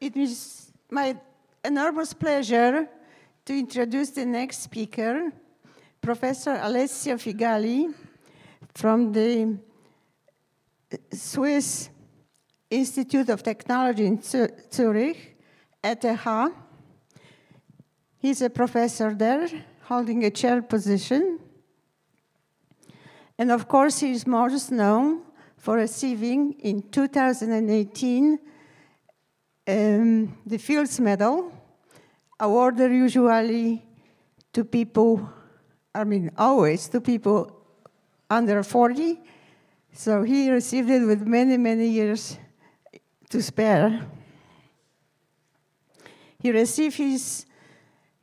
It is my enormous pleasure to introduce the next speaker, Professor Alessio Figali from the Swiss Institute of Technology in Zurich, ETH. He's a professor there, holding a chair position. And of course, he is most known for receiving in 2018 um, the Fields Medal, awarded usually to people, I mean, always to people under 40. So he received it with many, many years to spare. He received his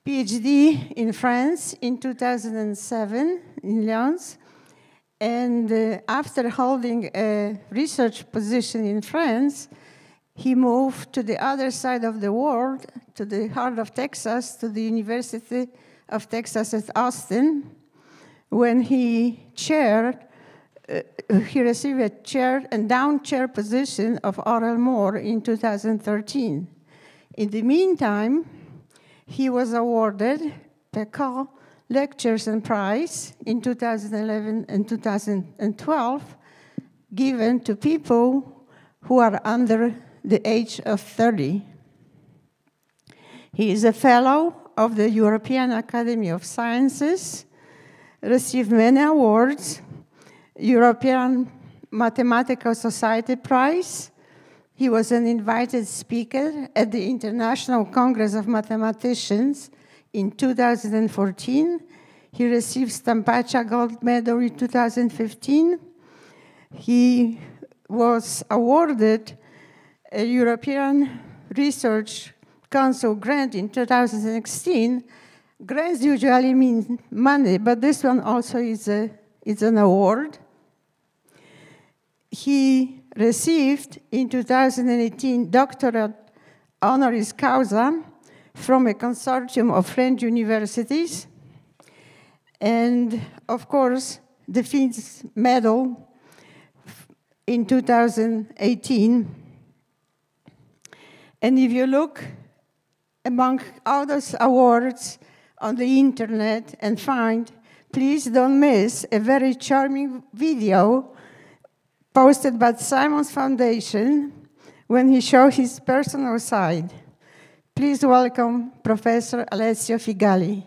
PhD in France in 2007 in Lyons. And uh, after holding a research position in France, he moved to the other side of the world, to the heart of Texas, to the University of Texas at Austin, when he chaired, uh, he received a chair and down chair position of R.L. Moore in 2013. In the meantime, he was awarded Carl Lectures and Prize in 2011 and 2012, given to people who are under the age of 30. He is a fellow of the European Academy of Sciences, received many awards, European Mathematical Society Prize. He was an invited speaker at the International Congress of Mathematicians in 2014. He received Stampacha Gold Medal in 2015. He was awarded a uh, European Research Council grant in 2016. Grants usually mean money, but this one also is, a, is an award. He received in 2018 doctorate honoris causa from a consortium of French universities. And of course, the Fields Medal in 2018 and if you look among other awards on the internet and find, please don't miss a very charming video posted by Simon's Foundation when he showed his personal side. Please welcome Professor Alessio Figali.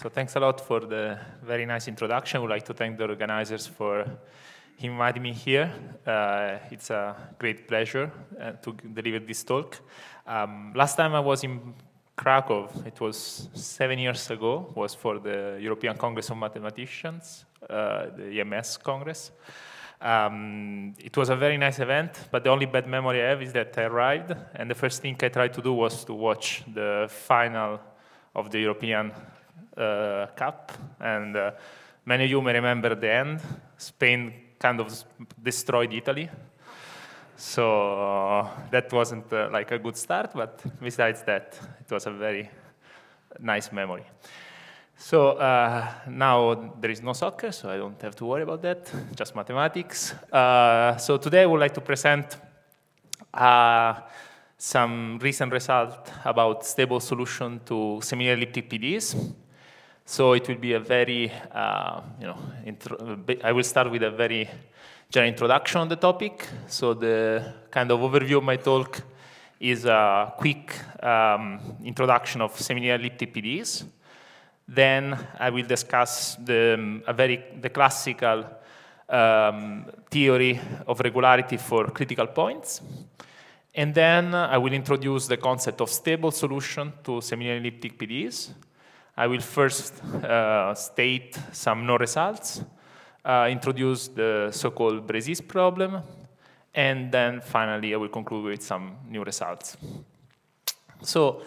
So thanks a lot for the very nice introduction. I would like to thank the organizers for he invited me here. Uh, it's a great pleasure uh, to deliver this talk. Um, last time I was in Krakow, it was seven years ago, was for the European Congress of Mathematicians, uh, the EMS Congress. Um, it was a very nice event, but the only bad memory I have is that I arrived, and the first thing I tried to do was to watch the final of the European uh, Cup, and uh, many of you may remember the end. Spain kind of destroyed Italy. So uh, that wasn't uh, like a good start, but besides that, it was a very nice memory. So uh, now there is no soccer, so I don't have to worry about that, just mathematics. Uh, so today I would like to present uh, some recent result about stable solution to semi-elliptic PDEs. So it will be a very, uh, you know, intro, I will start with a very general introduction on the topic. So the kind of overview of my talk is a quick um, introduction of semi elliptic PDs. Then I will discuss the, um, a very, the classical um, theory of regularity for critical points. And then I will introduce the concept of stable solution to semi elliptic PDs. I will first uh, state some no results, uh, introduce the so-called Bresis problem, and then finally I will conclude with some new results. So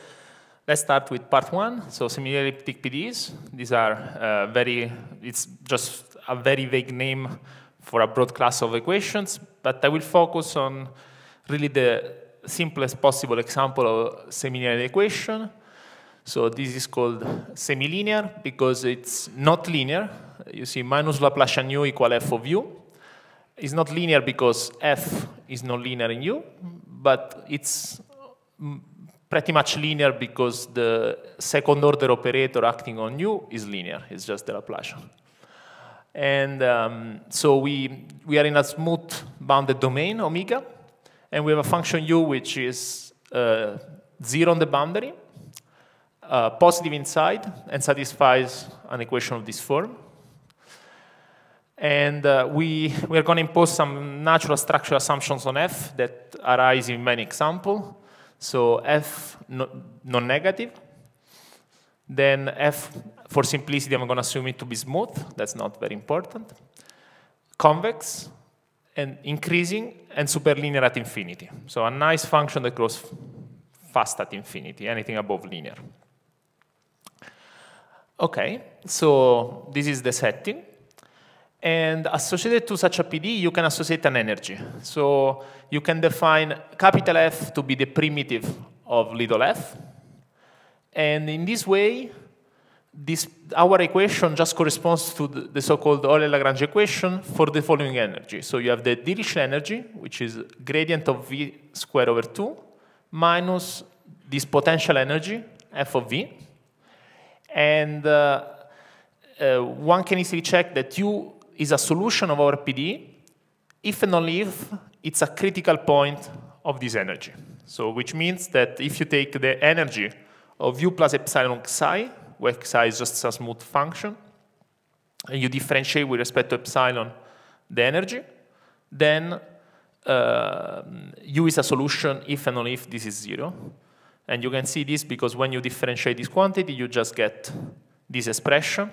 let's start with part one. So similar elliptic PDEs. These are uh, very, it's just a very vague name for a broad class of equations, but I will focus on really the simplest possible example of semilinear equation, so this is called semilinear because it's not linear. You see, minus Laplacian u equal f of u. It's not linear because f is nonlinear in u, but it's mm, pretty much linear because the second order operator acting on u is linear. It's just the Laplacian. And um, so we, we are in a smooth bounded domain, omega, and we have a function u which is uh, 0 on the boundary, uh, positive inside and satisfies an equation of this form. And uh, we, we are going to impose some natural structure assumptions on F that arise in many examples. So F non-negative. Then F, for simplicity, I'm going to assume it to be smooth. That's not very important. Convex and increasing and superlinear at infinity. So a nice function that grows fast at infinity, anything above linear. Okay, so this is the setting. And associated to such a PD, you can associate an energy. So you can define capital F to be the primitive of little f. And in this way, this, our equation just corresponds to the, the so-called Euler-Lagrange equation for the following energy. So you have the Dirichlet energy, which is gradient of V squared over 2, minus this potential energy, F of V, and uh, uh, one can easily check that U is a solution of our PD if and only if it's a critical point of this energy. So which means that if you take the energy of U plus epsilon xi, where xi is just a smooth function, and you differentiate with respect to epsilon the energy, then uh, U is a solution if and only if this is zero. And you can see this because when you differentiate this quantity, you just get this expression.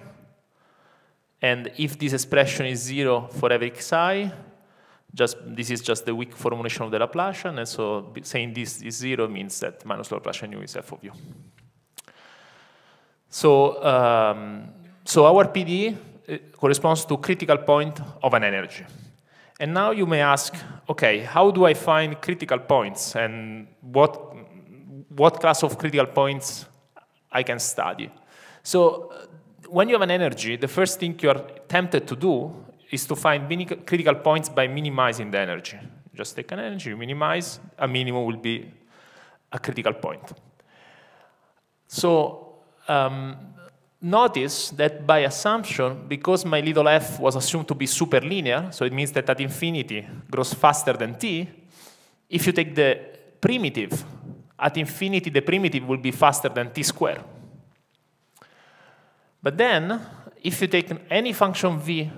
And if this expression is zero for every xi, just, this is just the weak formulation of the Laplacian, and so saying this is zero means that minus Laplacian u is f of u. So, um, so our PD uh, corresponds to critical point of an energy. And now you may ask, okay, how do I find critical points and what what class of critical points I can study. So uh, when you have an energy, the first thing you are tempted to do is to find critical points by minimizing the energy. Just take an energy, you minimize, a minimum will be a critical point. So um, notice that by assumption, because my little f was assumed to be super linear, so it means that at infinity grows faster than t, if you take the primitive at infinity, the primitive will be faster than t squared. But then, if you take any function v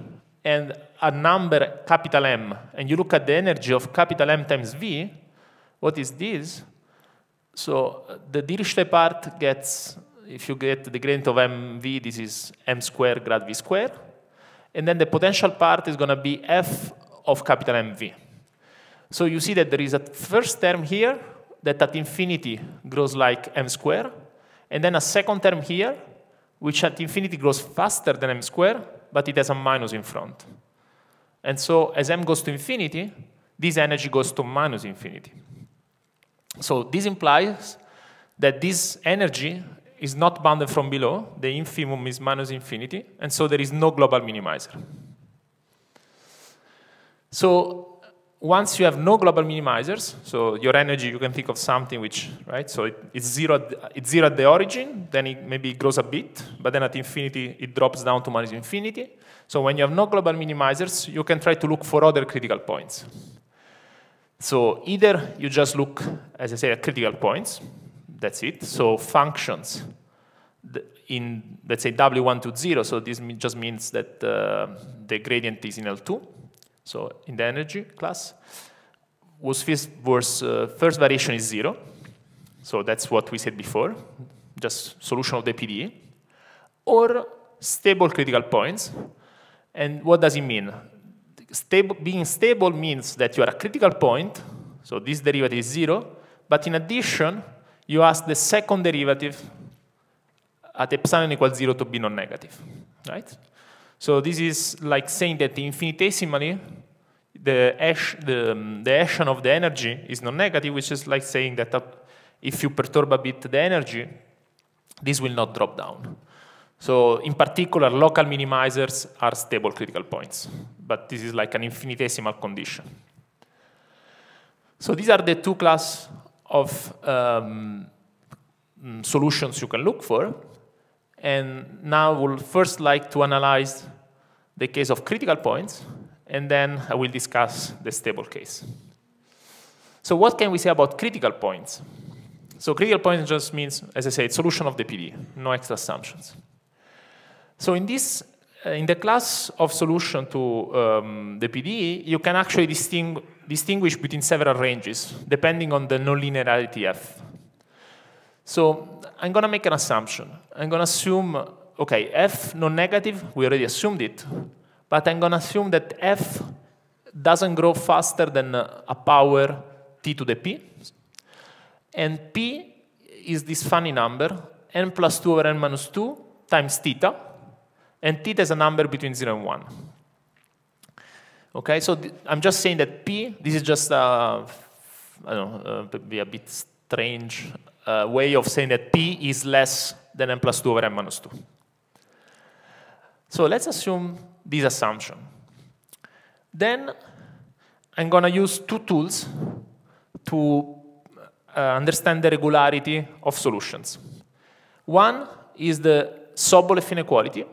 and a number capital M, and you look at the energy of capital M times v, what is this? So the Dirichlet part gets, if you get the gradient of mv, this is m squared grad v squared. And then the potential part is going to be f of capital MV. So you see that there is a first term here that at infinity grows like m squared, and then a second term here, which at infinity grows faster than m squared, but it has a minus in front. And so as m goes to infinity, this energy goes to minus infinity. So this implies that this energy is not bounded from below, the infimum is minus infinity, and so there is no global minimizer. So once you have no global minimizers, so your energy, you can think of something which, right? So it, it's, zero it's zero at the origin, then it maybe grows a bit, but then at infinity, it drops down to minus infinity. So when you have no global minimizers, you can try to look for other critical points. So either you just look, as I say, at critical points, that's it. So functions in, let's say, W1 to 0, so this just means that uh, the gradient is in L2 so in the energy class, whose first, uh, first variation is zero. So that's what we said before, just solution of the PDE. Or stable critical points. And what does it mean? Stable, being stable means that you are a critical point, so this derivative is zero, but in addition, you ask the second derivative at epsilon equals zero to be non-negative, right? So this is like saying that infinitesimally, the, ash, the, um, the action of the energy is non-negative, which is like saying that uh, if you perturb a bit the energy, this will not drop down. So in particular, local minimizers are stable critical points, but this is like an infinitesimal condition. So these are the two class of um, mm, solutions you can look for. And now we'll first like to analyze the case of critical points, and then I will discuss the stable case. So what can we say about critical points? So critical points just means, as I said, solution of the PD, no extra assumptions. So in this, uh, in the class of solution to um, the PD, you can actually distingu distinguish between several ranges, depending on the nonlinearity f. So I'm going to make an assumption. I'm going to assume, OK, f non-negative, we already assumed it. But I'm going to assume that f doesn't grow faster than a power t to the p. And p is this funny number, n plus 2 over n minus 2 times theta. And theta is a number between 0 and 1. Okay, so I'm just saying that p, this is just, uh, don't know, uh, be a bit strange uh, way of saying that p is less than n plus 2 over n minus 2. So let's assume this assumption. Then I'm going to use two tools to uh, understand the regularity of solutions. One is the Sobolev inequality,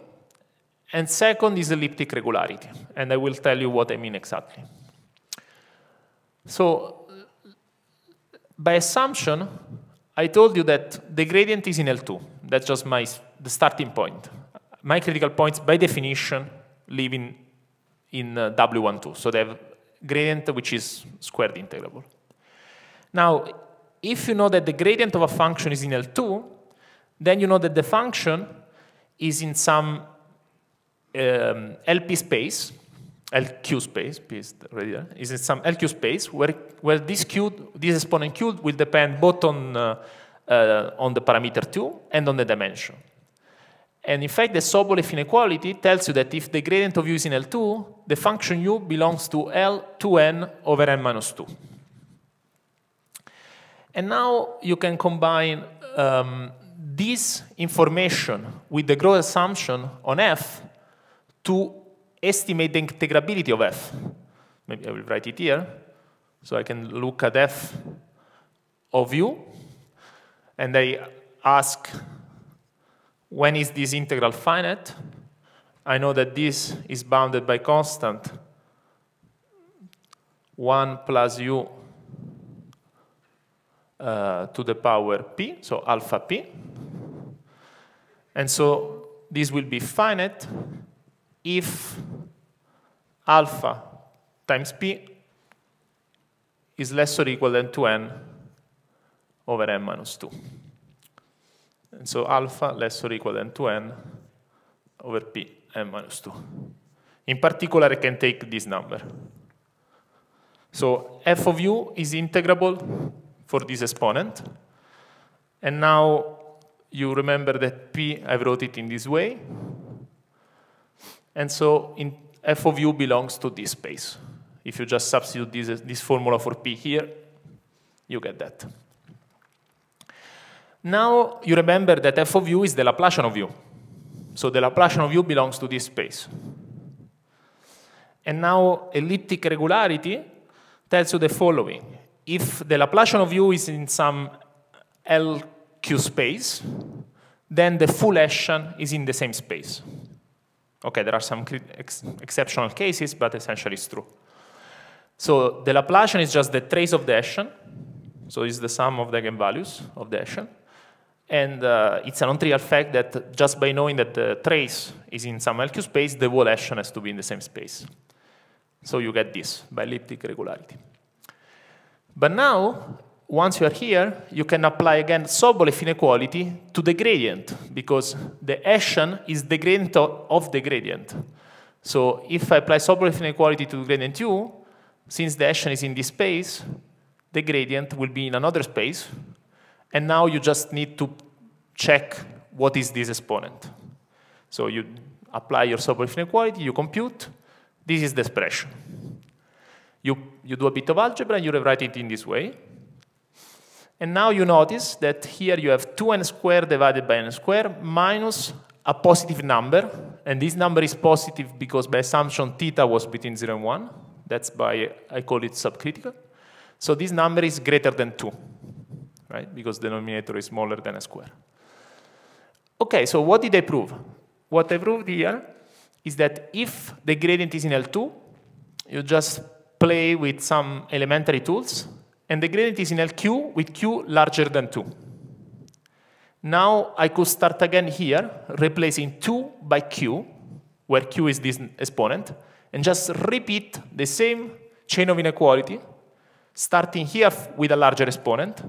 and second is elliptic regularity. And I will tell you what I mean exactly. So by assumption, I told you that the gradient is in L2. That's just my the starting point. My critical points, by definition, live in, in uh, W12. So they have gradient which is squared integrable. Now, if you know that the gradient of a function is in L2, then you know that the function is in some um, LP space, LQ space, is already in some LQ space where, where this Q, this exponent Q will depend both on, uh, uh, on the parameter 2 and on the dimension. And in fact, the Sobolev inequality tells you that if the gradient of u is in L2, the function u belongs to L2n over n minus 2. And now you can combine um, this information with the growth assumption on f to estimate the integrability of f. Maybe I will write it here. So I can look at f of u, and I ask when is this integral finite? I know that this is bounded by constant 1 plus u uh, to the power p, so alpha p. And so this will be finite if alpha times p is less or equal than 2n over n minus 2. And so alpha less or equal than 2n over p n minus 2. In particular, I can take this number. So f of u is integrable for this exponent. And now you remember that p, I wrote it in this way. And so in f of u belongs to this space. If you just substitute this, this formula for p here, you get that. Now you remember that f of u is the Laplacian of u. So the Laplacian of u belongs to this space. And now elliptic regularity tells you the following. If the Laplacian of u is in some LQ space, then the full Hessian is in the same space. Okay, there are some ex exceptional cases, but essentially it's true. So the Laplacian is just the trace of the Hessian, so it's the sum of the eigenvalues of the Hessian, and uh, it's a non-trivial fact that just by knowing that the trace is in some LQ space, the whole Hessian has to be in the same space. So you get this by elliptic regularity. But now, once you are here, you can apply again Sobolev inequality to the gradient because the Hessian is the gradient of the gradient. So if I apply Sobolev inequality to gradient u, since the Hessian is in this space, the gradient will be in another space. And now you just need to check what is this exponent. So you apply your Sobolev inequality, you compute, this is the expression. You, you do a bit of algebra and you rewrite it in this way. And now you notice that here you have 2n squared divided by n squared minus a positive number. And this number is positive because by assumption theta was between 0 and 1. That's by, I call it subcritical. So this number is greater than 2, right? Because the denominator is smaller than a square. Okay, so what did I prove? What I proved here is that if the gradient is in L2, you just play with some elementary tools and the gradient is in LQ with Q larger than 2. Now I could start again here, replacing 2 by Q, where Q is this exponent, and just repeat the same chain of inequality, starting here with a larger exponent,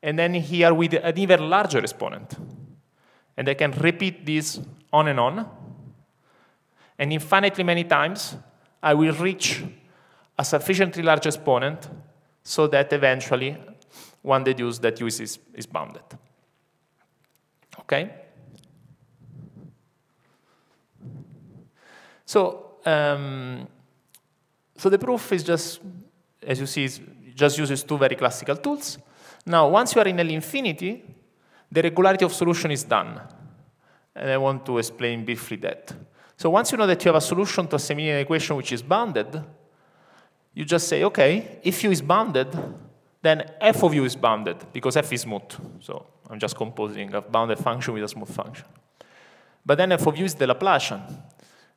and then here with an even larger exponent. And I can repeat this on and on. And infinitely many times, I will reach a sufficiently large exponent so that eventually one deduce that U is, is bounded. Okay? So, um, so the proof is just, as you see, just uses two very classical tools. Now, once you are in L infinity, the regularity of solution is done. And I want to explain briefly that. So once you know that you have a solution to a semi-linear equation which is bounded, you just say, okay, if u is bounded, then f of u is bounded because f is smooth. So I'm just composing a bounded function with a smooth function. But then f of u is the Laplacian.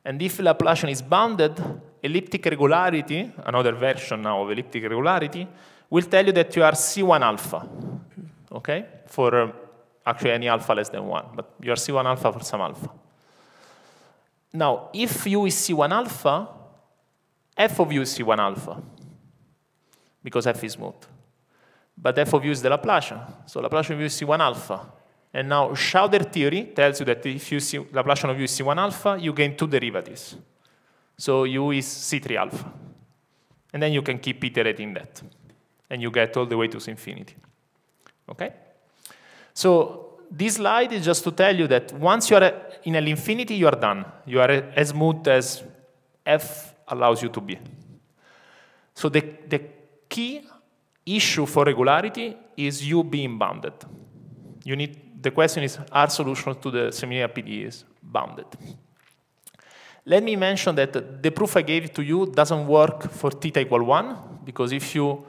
And if Laplacian is bounded, elliptic regularity, another version now of elliptic regularity, will tell you that you are C1 alpha, okay? For um, actually any alpha less than 1, but you are C1 alpha for some alpha. Now, if u is C1 alpha, f of u is C1 alpha, because f is smooth. But f of u is the Laplacian, so Laplacian of u is C1 alpha. And now Schauder theory tells you that if you see Laplacian of u is C1 alpha, you gain two derivatives. So u is C3 alpha. And then you can keep iterating that. And you get all the way to infinity. Okay? So this slide is just to tell you that once you are in L infinity, you are done. You are as smooth as f allows you to be. So the, the key issue for regularity is you being bounded. You need, the question is, are solutions to the similar PDEs bounded? Let me mention that the proof I gave to you doesn't work for theta equal 1, because if you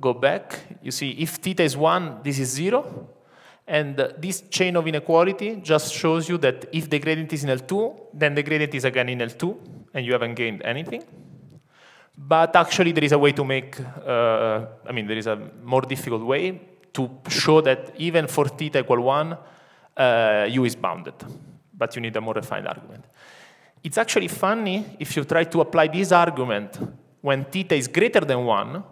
go back, you see if theta is 1, this is 0. And this chain of inequality just shows you that if the gradient is in L2, then the gradient is again in L2 and you haven't gained anything. But actually, there is a way to make, uh, I mean, there is a more difficult way to show that even for theta equal 1, uh, u is bounded. But you need a more refined argument. It's actually funny if you try to apply this argument when theta is greater than 1,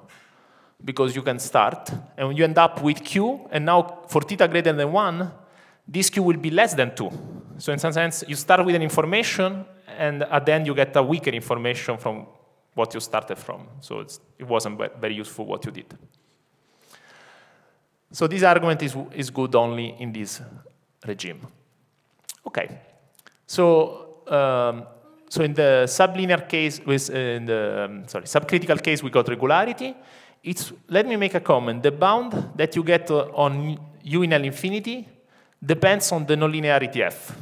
because you can start, and you end up with q, and now for theta greater than 1, this q will be less than 2. So in some sense, you start with an information, and at the end you get a weaker information from what you started from. So it wasn't very useful what you did. So this argument is, is good only in this regime. Okay, so um, so in the sublinear case, with, uh, in the um, sorry subcritical case, we got regularity. It's let me make a comment. The bound that you get uh, on u in L infinity depends on the nonlinearity f,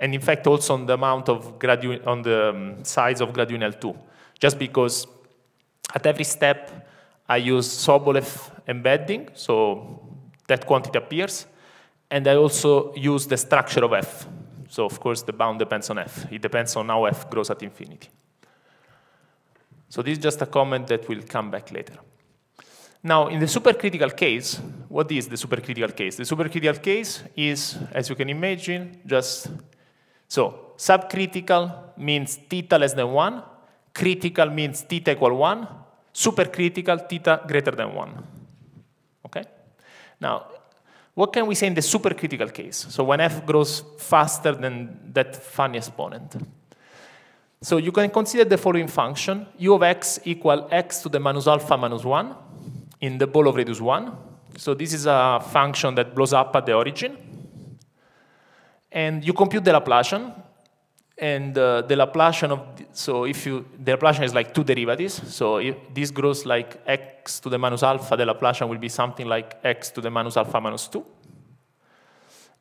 and in fact also on the amount of gradu on the um, size of gradual 2, just because at every step I use Sobolev embedding, so that quantity appears, and I also use the structure of f. So of course the bound depends on f. It depends on how f grows at infinity. So this is just a comment that will come back later. Now, in the supercritical case, what is the supercritical case? The supercritical case is, as you can imagine, just so subcritical means theta less than 1, critical means theta equal 1, supercritical theta greater than 1. Okay? Now, what can we say in the supercritical case? So when f grows faster than that funny exponent. So you can consider the following function, u of x equal x to the minus alpha minus 1, in the ball of radius 1. So this is a function that blows up at the origin. And you compute the Laplacian. And uh, the Laplacian of, so if you, the Laplacian is like two derivatives. So if this grows like x to the minus alpha, the Laplacian will be something like x to the minus alpha minus 2.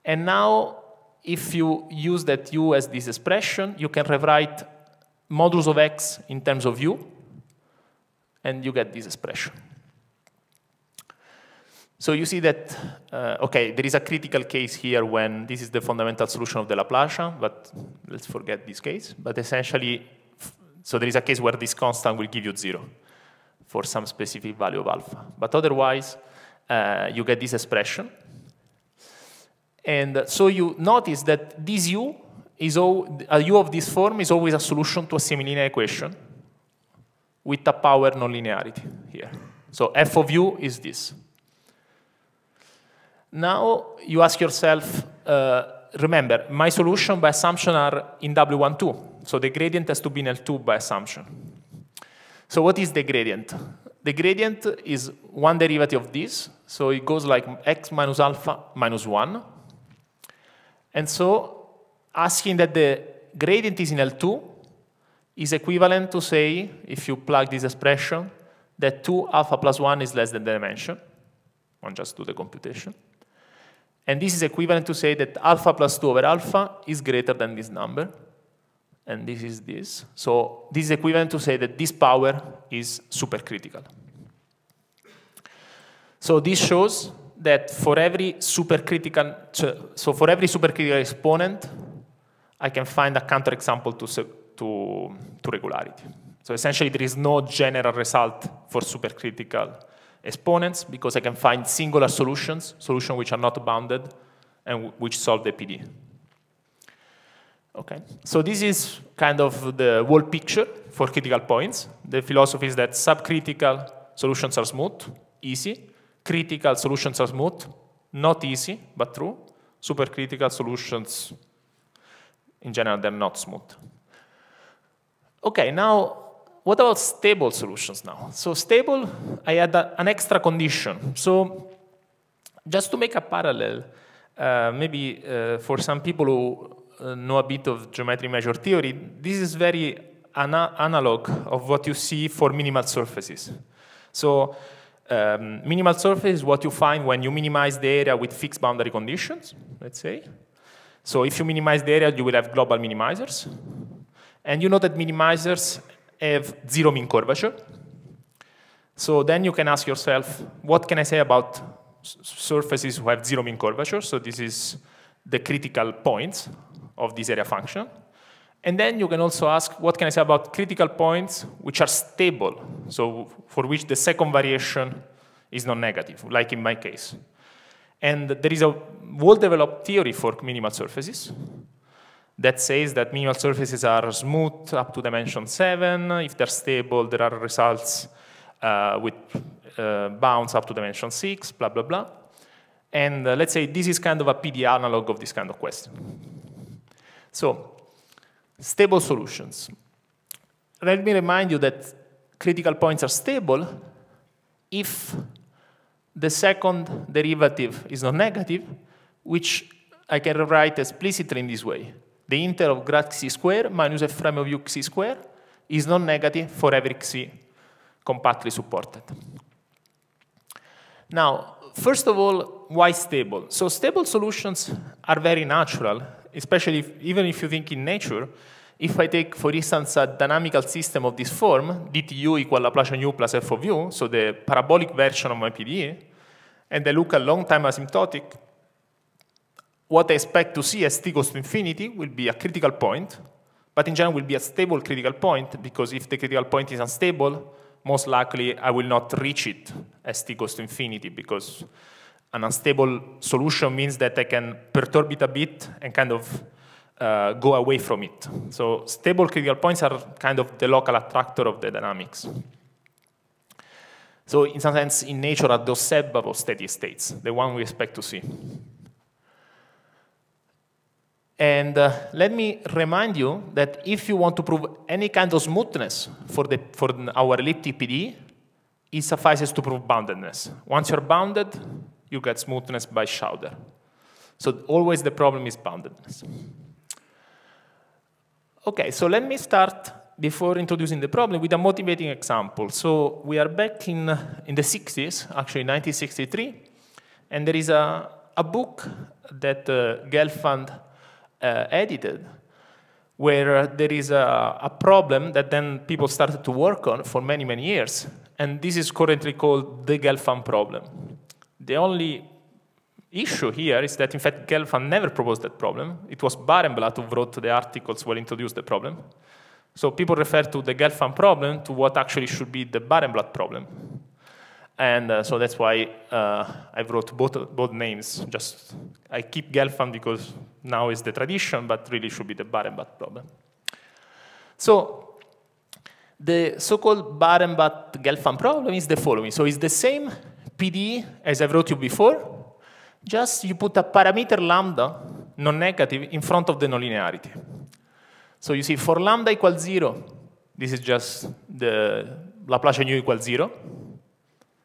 And now, if you use that u as this expression, you can rewrite modulus of x in terms of u, and you get this expression. So you see that, uh, okay, there is a critical case here when this is the fundamental solution of the Laplacian, but let's forget this case. But essentially, so there is a case where this constant will give you zero for some specific value of alpha. But otherwise, uh, you get this expression. And so you notice that this u is all, a u of this form is always a solution to a semi-linear equation with a power nonlinearity here. So f of u is this. Now you ask yourself, uh, remember, my solution by assumption are in W12. So the gradient has to be in L2 by assumption. So what is the gradient? The gradient is one derivative of this. So it goes like x minus alpha minus 1. And so asking that the gradient is in L2 is equivalent to say, if you plug this expression, that 2 alpha plus 1 is less than the dimension. One just do the computation. And this is equivalent to say that alpha plus 2 over alpha is greater than this number. And this is this. So this is equivalent to say that this power is supercritical. So this shows that for every supercritical, so for every supercritical exponent, I can find a counterexample to, to, to regularity. So essentially, there is no general result for supercritical exponents because I can find singular solutions, solutions which are not bounded and which solve the PD. Okay, so this is kind of the whole picture for critical points. The philosophy is that subcritical solutions are smooth, easy. Critical solutions are smooth, not easy, but true. Supercritical solutions, in general, they're not smooth. Okay, now what about stable solutions now? So stable, I add a, an extra condition. So just to make a parallel, uh, maybe uh, for some people who uh, know a bit of geometry measure theory, this is very ana analog of what you see for minimal surfaces. So um, minimal surface is what you find when you minimize the area with fixed boundary conditions, let's say. So if you minimize the area, you will have global minimizers. And you know that minimizers have zero mean curvature. So then you can ask yourself, what can I say about surfaces who have zero mean curvature? So this is the critical points of this area function. And then you can also ask, what can I say about critical points which are stable, so for which the second variation is non-negative, like in my case. And there is a well-developed theory for minimal surfaces that says that minimal surfaces are smooth up to dimension 7. If they're stable, there are results uh, with uh, bounds up to dimension 6, blah, blah, blah. And uh, let's say this is kind of a PD analog of this kind of question. So, stable solutions. Let me remind you that critical points are stable if the second derivative is not negative, which I can rewrite explicitly in this way the integral of grad xi square minus f frame of u xi square is non-negative for every xi compactly supported. Now, first of all, why stable? So stable solutions are very natural, especially if, even if you think in nature. If I take, for instance, a dynamical system of this form, dtu equal Laplacian u plus f of u, so the parabolic version of my PDE, and I look at long-time asymptotic, what I expect to see as t goes to infinity will be a critical point, but in general will be a stable critical point, because if the critical point is unstable, most likely I will not reach it as t goes to infinity, because an unstable solution means that I can perturb it a bit and kind of uh, go away from it. So stable critical points are kind of the local attractor of the dynamics. So in some sense, in nature, are those sub-bubble steady states, the one we expect to see. And uh, let me remind you that if you want to prove any kind of smoothness for, the, for our elliptic PD, it suffices to prove boundedness. Once you're bounded, you get smoothness by Schauder. So always the problem is boundedness. Okay, so let me start before introducing the problem with a motivating example. So we are back in, in the 60s, actually 1963, and there is a, a book that uh, Gelfand uh, edited where uh, there is a, a, problem that then people started to work on for many, many years. And this is currently called the Gelfand problem. The only issue here is that, in fact, Gelfand never proposed that problem. It was Barenblatt who wrote the articles where introduced the problem. So people refer to the Gelfand problem to what actually should be the Barenblatt problem. And uh, so that's why uh, I wrote both, both names. Just I keep Gelfand because now is the tradition, but really should be the Barenbart problem. So the so-called Barenbart-Gelfand problem is the following. So it's the same PD as I wrote you before, just you put a parameter lambda, non-negative, in front of the nonlinearity. So you see, for lambda equals zero, this is just the Laplacian u equals zero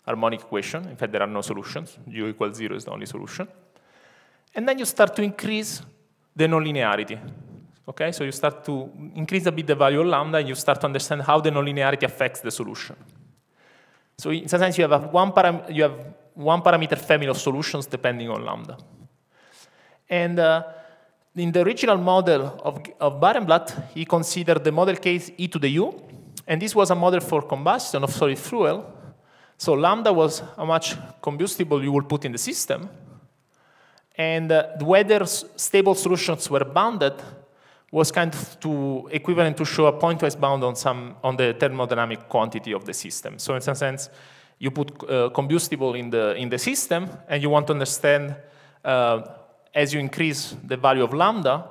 harmonic equation. In fact, there are no solutions. u equals 0 is the only solution. And then you start to increase the nonlinearity. Okay, so you start to increase a bit the value of lambda, and you start to understand how the nonlinearity affects the solution. So in some sense, you have one, param you have one parameter family of solutions depending on lambda. And uh, in the original model of, of Barenblatt, he considered the model case e to the u, and this was a model for combustion of solid fuel so lambda was how much combustible you will put in the system, and uh, whether stable solutions were bounded was kind of to equivalent to show a pointwise bound on some on the thermodynamic quantity of the system. So in some sense, you put uh, combustible in the in the system, and you want to understand uh, as you increase the value of lambda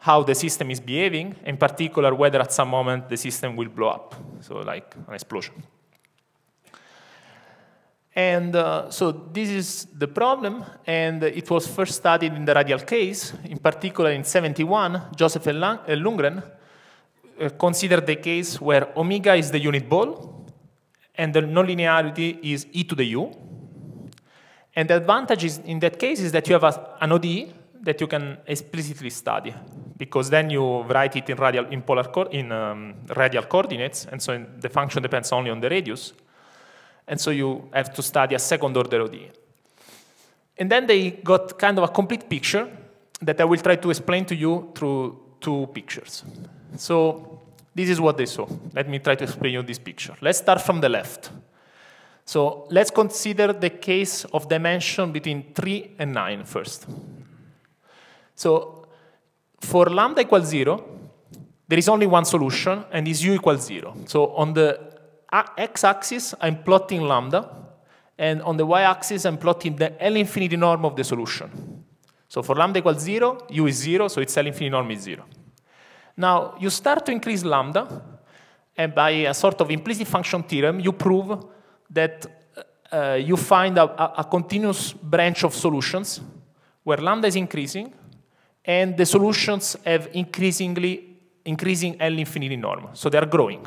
how the system is behaving, in particular whether at some moment the system will blow up, so like an explosion. And uh, so this is the problem, and it was first studied in the radial case, in particular in 71, Joseph uh, Lundgren uh, considered the case where omega is the unit ball, and the nonlinearity is e to the u. And the advantage is, in that case is that you have a, an ODE that you can explicitly study, because then you write it in radial, in polar co in um, radial coordinates, and so the function depends only on the radius and so you have to study a second order ODE. And then they got kind of a complete picture that I will try to explain to you through two pictures. So this is what they saw. Let me try to explain you this picture. Let's start from the left. So let's consider the case of dimension between 3 and 9 first. So for lambda equals 0, there is only one solution, and is u equals 0. So on the x-axis, I'm plotting lambda, and on the y-axis, I'm plotting the L-infinity norm of the solution. So for lambda equals 0, u is 0, so its L-infinity norm is 0. Now, you start to increase lambda, and by a sort of implicit function theorem, you prove that uh, you find a, a, a continuous branch of solutions where lambda is increasing, and the solutions have increasingly increasing L-infinity norm, so they are growing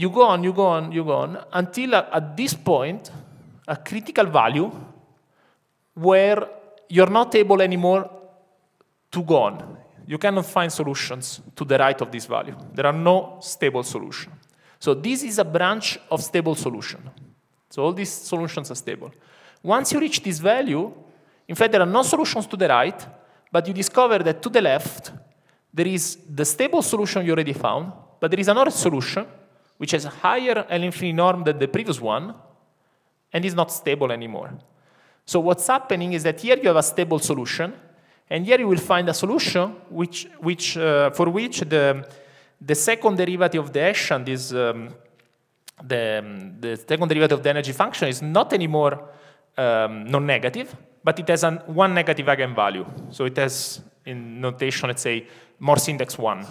you go on, you go on, you go on, until at this point, a critical value where you're not able anymore to go on. You cannot find solutions to the right of this value. There are no stable solutions. So this is a branch of stable solution. So all these solutions are stable. Once you reach this value, in fact, there are no solutions to the right, but you discover that to the left, there is the stable solution you already found, but there is another solution which has higher L-infinity norm than the previous one, and is not stable anymore. So what's happening is that here you have a stable solution, and here you will find a solution which, which, uh, for which the, the second derivative of the Hessian, this, um, the, um, the second derivative of the energy function is not anymore um, non-negative, but it has an, one negative eigenvalue. So it has, in notation, let's say, Morse index 1.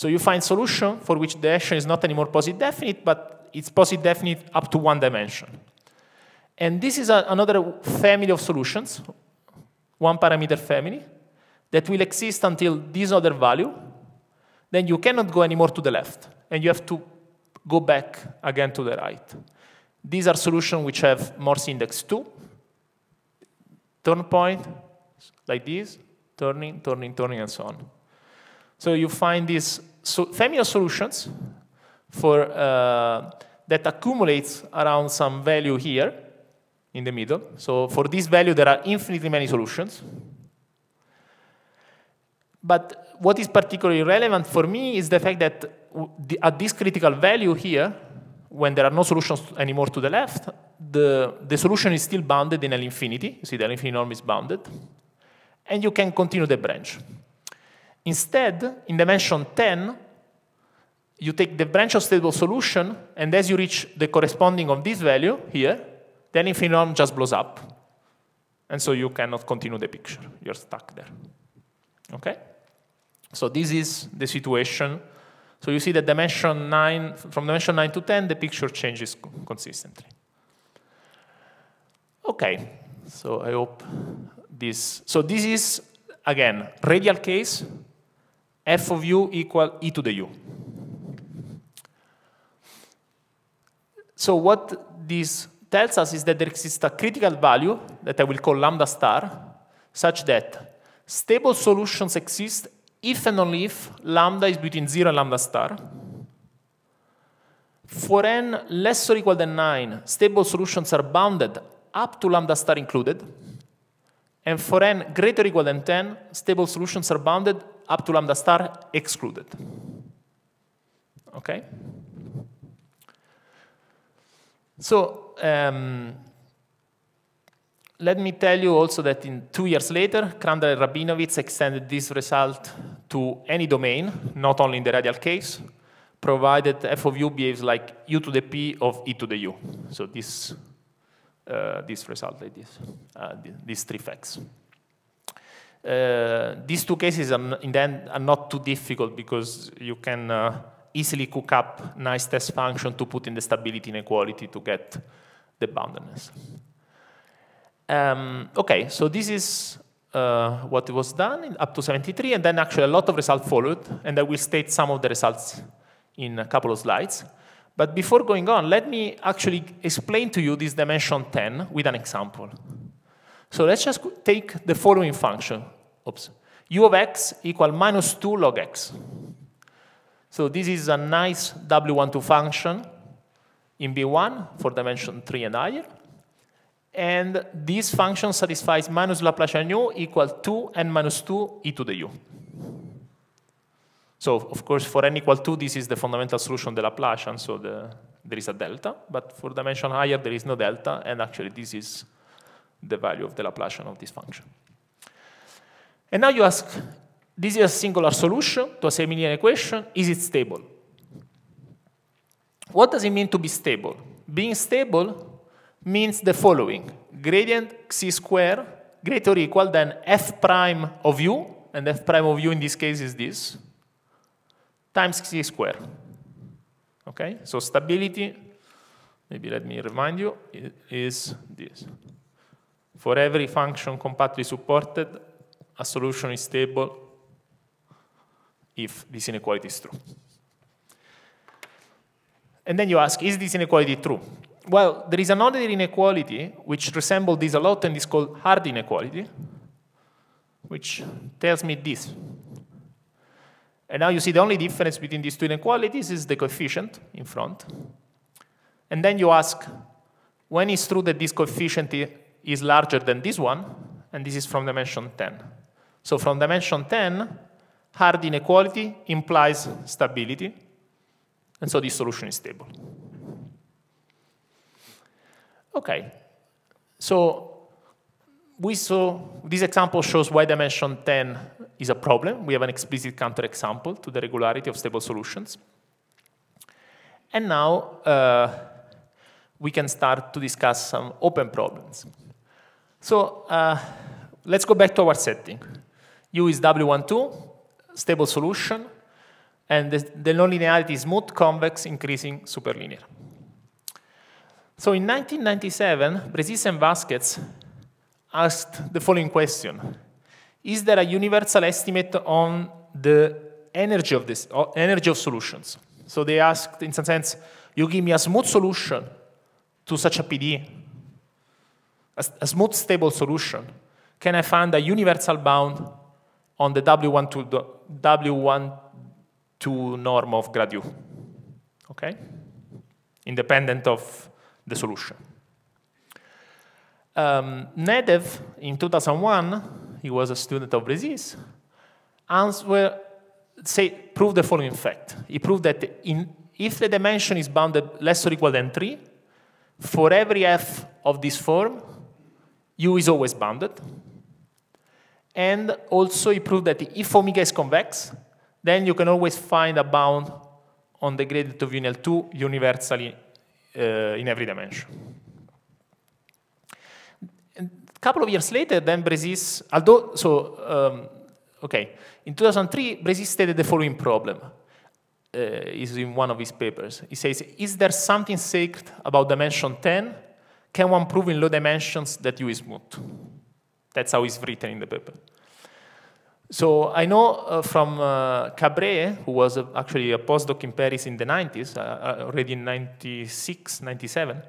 So you find solution for which the action is not anymore positive definite, but it's positive definite up to one dimension. And this is a, another family of solutions, one parameter family, that will exist until this other value. Then you cannot go anymore to the left, and you have to go back again to the right. These are solutions which have Morse index 2, turn point, like this, turning, turning, turning, and so on. So you find these so Themios solutions for uh, that accumulates around some value here in the middle. So for this value, there are infinitely many solutions. But what is particularly relevant for me is the fact that the, at this critical value here, when there are no solutions anymore to the left, the, the solution is still bounded in L infinity. You see, the L infinity norm is bounded. And you can continue the branch. Instead, in dimension 10, you take the branch of stable solution, and as you reach the corresponding of this value here, the norm just blows up. And so you cannot continue the picture. You're stuck there. Okay? So this is the situation. So you see that dimension 9, from dimension 9 to 10, the picture changes consistently. Okay, so I hope this. So this is, again, radial case, f of u equal e to the u. So what this tells us is that there exists a critical value that I will call lambda star such that stable solutions exist if and only if lambda is between 0 and lambda star. For n less or equal than 9, stable solutions are bounded up to lambda star included. And for n greater or equal than 10, stable solutions are bounded up to lambda star excluded. Okay? So, um, let me tell you also that in two years later, Crandall and Rabinowitz extended this result to any domain, not only in the radial case, provided f of u behaves like u to the p of e to the u. So this, uh, this result like this, uh, these three facts. Uh, these two cases are, in the end are not too difficult because you can uh, easily cook up nice test function to put in the stability inequality to get the boundedness. Um, okay, so this is uh, what was done up to 73, and then actually a lot of results followed, and I will state some of the results in a couple of slides. But before going on, let me actually explain to you this dimension 10 with an example. So let's just take the following function. Oops. u of x equal minus 2 log x. So this is a nice W12 function in B1 for dimension 3 and higher. And this function satisfies minus Laplacian u equal 2 and minus 2 e to the u. So, of course, for n equal 2, this is the fundamental solution, of the Laplacian, so the, there is a delta. But for dimension higher, there is no delta. And actually, this is the value of the Laplacian of this function. And now you ask, this is a singular solution to a semi-linear equation. Is it stable? What does it mean to be stable? Being stable means the following. Gradient c square greater or equal than f prime of u, and f prime of u in this case is this, times c square. Okay, so stability, maybe let me remind you, is this. For every function compactly supported, a solution is stable if this inequality is true. And then you ask, is this inequality true? Well, there is another inequality which resembles this a lot and is called hard inequality, which tells me this. And now you see the only difference between these two inequalities is the coefficient in front. And then you ask, when is true that this coefficient is larger than this one, and this is from dimension 10. So from dimension 10, hard inequality implies stability, and so this solution is stable. Okay, so we saw, this example shows why dimension 10 is a problem. We have an explicit counterexample to the regularity of stable solutions. And now uh, we can start to discuss some open problems. So uh, let's go back to our setting. U is W12, stable solution, and the, the nonlinearity is smooth, convex, increasing, superlinear. So in 1997, Bresis and Vasquez asked the following question. Is there a universal estimate on the energy of, this, energy of solutions? So they asked, in some sense, you give me a smooth solution to such a PDE, a, a smooth, stable solution, can I find a universal bound on the W1 to, W1 to norm of grad U? Okay? Independent of the solution. Um, Nedev, in 2001, he was a student of Brezis, answer, say, proved the following fact. He proved that in, if the dimension is bounded less or equal than 3, for every f of this form, u is always bounded. And also he proved that if omega is convex, then you can always find a bound on the gradient of union 2 universally uh, in every dimension. And a couple of years later, then Brezis, although, so, um, okay, in 2003, Brezis stated the following problem. Uh, is in one of his papers. He says, is there something sacred about dimension 10 can one prove in low dimensions that U is smooth? That's how it's written in the paper. So I know uh, from uh, Cabré, who was uh, actually a postdoc in Paris in the 90s, uh, uh, already in 96, 97,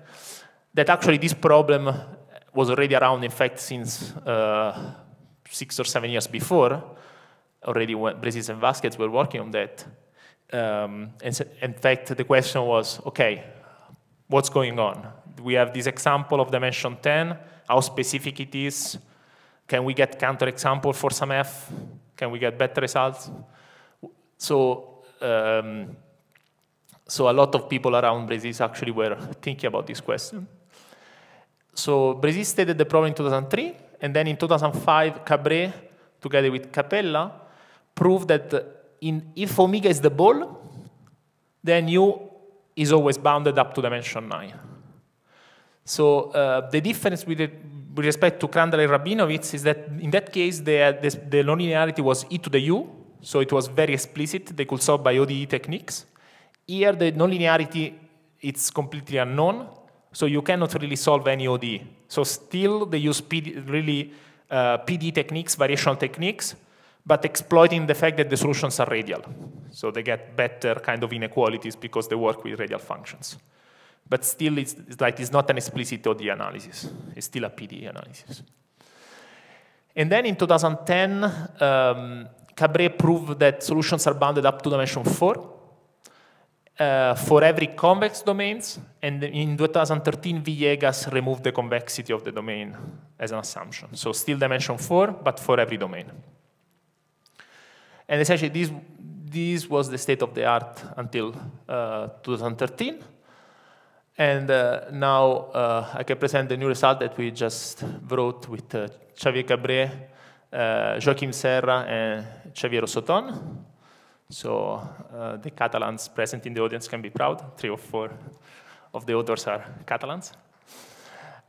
that actually this problem was already around, in fact, since uh, six or seven years before, already when Brasis and Vasquez were working on that. Um, and so, in fact, the question was, okay, what's going on. We have this example of dimension 10, how specific it is. Can we get counterexample for some F? Can we get better results? So, um, so a lot of people around Brezis actually were thinking about this question. So Brezis stated the problem in 2003, and then in 2005, Cabré, together with Capella, proved that in, if omega is the ball, then you is always bounded up to dimension 9. So uh, the difference with, it, with, respect to Crandall and Rabinowitz is that in that case, the, the, the nonlinearity was e to the u, so it was very explicit. They could solve by ODE techniques. Here, the nonlinearity it's completely unknown, so you cannot really solve any ODE. So still, they use PD, really uh, PD techniques, variational techniques, but exploiting the fact that the solutions are radial. So they get better kind of inequalities because they work with radial functions. But still, it's, it's like it's not an explicit ODE analysis. It's still a PDE analysis. And then in 2010, um, proved that solutions are bounded up to dimension 4 uh, for every convex domains. And in 2013, Villegas removed the convexity of the domain as an assumption. So still dimension 4, but for every domain. And essentially, this, this was the state of the art until uh, 2013. And uh, now uh, I can present the new result that we just wrote with uh, Xavier Cabré, uh, Joaquim Serra, and Xavier Soton. So uh, the Catalans present in the audience can be proud. Three or four of the authors are Catalans.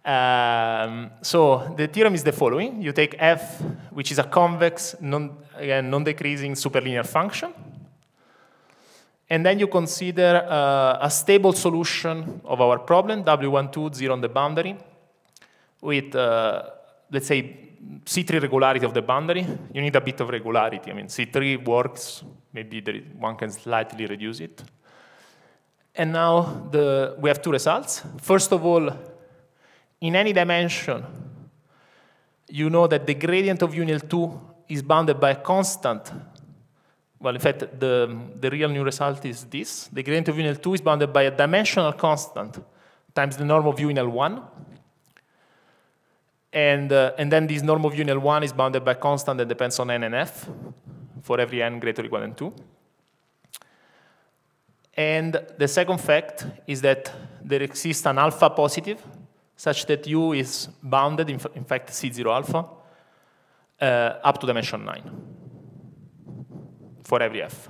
Um, so the theorem is the following. You take f, which is a convex, non, again, non-decreasing superlinear function, and then you consider uh, a stable solution of our problem, W12, 0 on the boundary, with, uh, let's say, C3 regularity of the boundary. You need a bit of regularity. I mean, C3 works. Maybe one can slightly reduce it. And now the, we have two results. First of all, in any dimension, you know that the gradient of union 2 is bounded by a constant. Well, in fact, the, the real new result is this. The gradient of union 2 is bounded by a dimensional constant times the norm of u in L1. And, uh, and then this norm of u in L1 is bounded by a constant that depends on n and f for every n greater or equal than 2. And the second fact is that there exists an alpha positive such that U is bounded, in, in fact, C0 alpha, uh, up to dimension 9 for every F.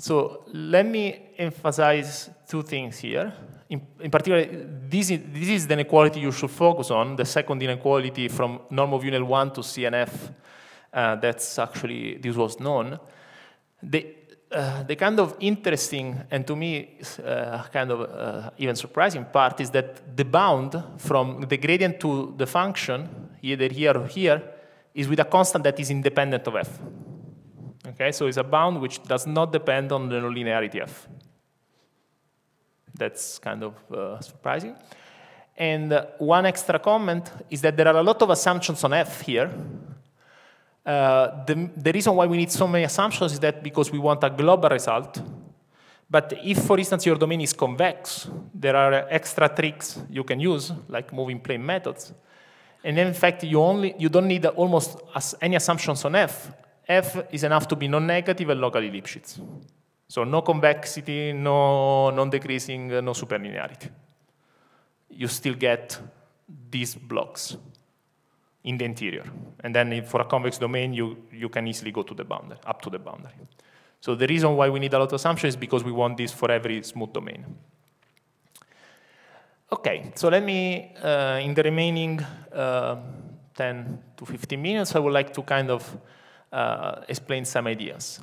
So let me emphasize two things here. In, in particular, this is, this is, the inequality you should focus on, the second inequality from norm of unit 1 to CNF. Uh, that's actually, this was known. The uh, the kind of interesting and to me uh, kind of uh, even surprising part is that the bound from the gradient to the function, either here or here, is with a constant that is independent of f. Okay, so it's a bound which does not depend on the nonlinearity f. That's kind of uh, surprising. And uh, one extra comment is that there are a lot of assumptions on f here uh, the, the reason why we need so many assumptions is that because we want a global result, but if, for instance, your domain is convex, there are extra tricks you can use, like moving plane methods. And in fact, you, only, you don't need almost any assumptions on f. f is enough to be non-negative and locally Lipschitz. So no convexity, no non-decreasing, uh, no superlinearity. You still get these blocks in the interior. And then for a convex domain, you, you can easily go to the boundary, up to the boundary. So the reason why we need a lot of assumptions is because we want this for every smooth domain. Okay, so let me, uh, in the remaining uh, 10 to 15 minutes, I would like to kind of uh, explain some ideas.